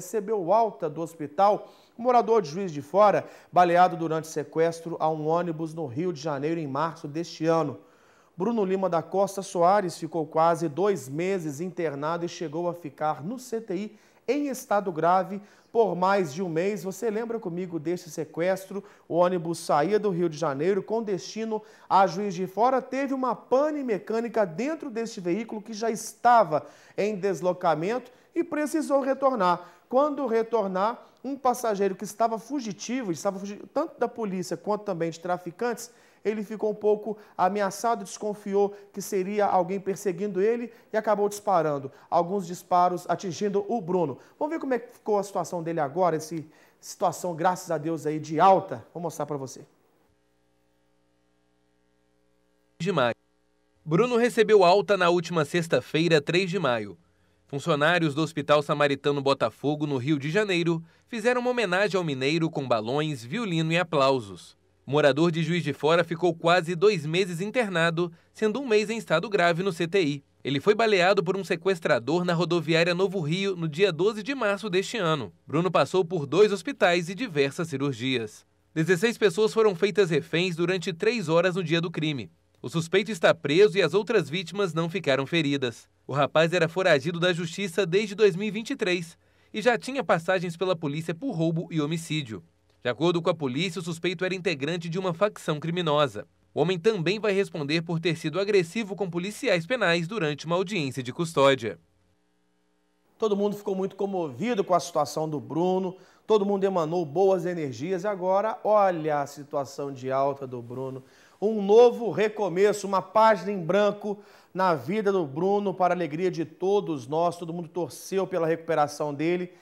recebeu alta do hospital um morador de Juiz de Fora, baleado durante sequestro a um ônibus no Rio de Janeiro em março deste ano. Bruno Lima da Costa Soares ficou quase dois meses internado e chegou a ficar no CTI em estado grave por mais de um mês. Você lembra comigo deste sequestro? O ônibus saía do Rio de Janeiro com destino a Juiz de Fora. Teve uma pane mecânica dentro deste veículo que já estava em deslocamento e precisou retornar. Quando retornar, um passageiro que estava fugitivo, estava fugitivo tanto da polícia quanto também de traficantes, ele ficou um pouco ameaçado, desconfiou que seria alguém perseguindo ele e acabou disparando. Alguns disparos atingindo o Bruno. Vamos ver como é que ficou a situação dele agora, essa situação, graças a Deus, aí de alta. Vou mostrar para você. De maio. Bruno recebeu alta na última sexta-feira, 3 de maio. Funcionários do Hospital Samaritano Botafogo, no Rio de Janeiro, fizeram uma homenagem ao mineiro com balões, violino e aplausos. O morador de Juiz de Fora ficou quase dois meses internado, sendo um mês em estado grave no CTI. Ele foi baleado por um sequestrador na rodoviária Novo Rio no dia 12 de março deste ano. Bruno passou por dois hospitais e diversas cirurgias. 16 pessoas foram feitas reféns durante três horas no dia do crime. O suspeito está preso e as outras vítimas não ficaram feridas. O rapaz era foragido da justiça desde 2023 e já tinha passagens pela polícia por roubo e homicídio. De acordo com a polícia, o suspeito era integrante de uma facção criminosa. O homem também vai responder por ter sido agressivo com policiais penais durante uma audiência de custódia. Todo mundo ficou muito comovido com a situação do Bruno, todo mundo emanou boas energias. E agora, olha a situação de alta do Bruno. Um novo recomeço, uma página em branco na vida do Bruno, para a alegria de todos nós. Todo mundo torceu pela recuperação dele.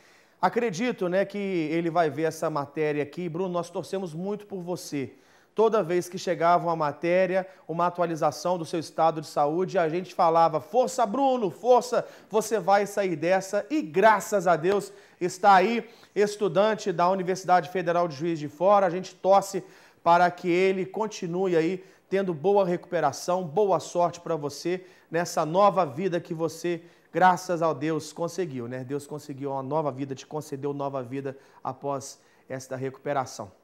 Acredito né, que ele vai ver essa matéria aqui. Bruno, nós torcemos muito por você toda vez que chegava uma matéria, uma atualização do seu estado de saúde, a gente falava: Força, Bruno, força, você vai sair dessa. E graças a Deus está aí, estudante da Universidade Federal de Juiz de Fora. A gente torce para que ele continue aí tendo boa recuperação, boa sorte para você nessa nova vida que você graças a Deus, conseguiu, né? Deus conseguiu uma nova vida, te concedeu nova vida após esta recuperação.